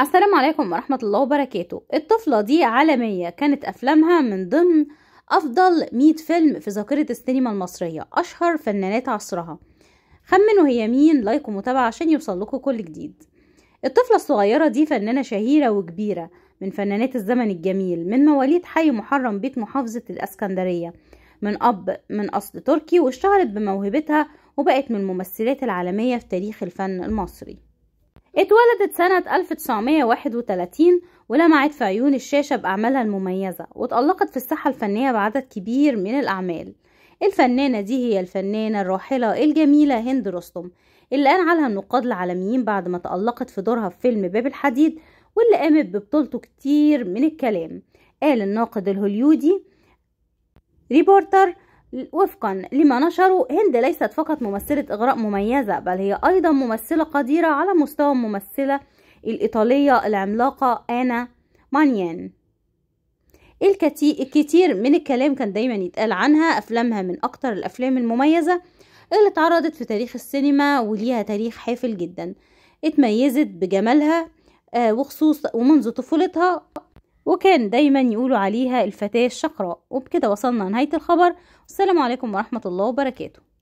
السلام عليكم ورحمة الله وبركاته الطفلة دي عالمية كانت أفلامها من ضمن أفضل مئة فيلم في ذاكرة السينما المصرية أشهر فنانات عصرها خمنوا هي مين لايك ومتابعة عشان يوصلكوا كل جديد الطفلة الصغيرة دي فنانة شهيرة وكبيرة من فنانات الزمن الجميل من مواليد حي محرم بيت محافظة الأسكندرية من أب من أصل تركي واشتهرت بموهبتها وبقت من الممثلات العالمية في تاريخ الفن المصري اتولدت سنة 1931 ولمعت في عيون الشاشة بأعمالها المميزة وتألقت في الساحة الفنية بعدد كبير من الأعمال الفنانة دي هي الفنانة الراحلة الجميلة هند رستم اللي قال عليها النقاد العالميين بعد ما تألقت في دورها في فيلم باب الحديد واللي قامت ببطولته كتير من الكلام قال الناقد الهوليودي ريبورتر وفقا لما نشروا هند ليست فقط ممثلة إغراء مميزة بل هي أيضا ممثلة قديرة على مستوى الممثلة الإيطالية العملاقة آنا مانيان الكثير من الكلام كان دايما يتقال عنها أفلامها من أكتر الأفلام المميزة اللي اتعرضت في تاريخ السينما وليها تاريخ حافل جدا اتميزت بجمالها آه، وخصوص ومنذ طفولتها وكان دايما يقولوا عليها الفتاة الشقراء وبكده وصلنا لنهاية الخبر والسلام عليكم ورحمة الله وبركاته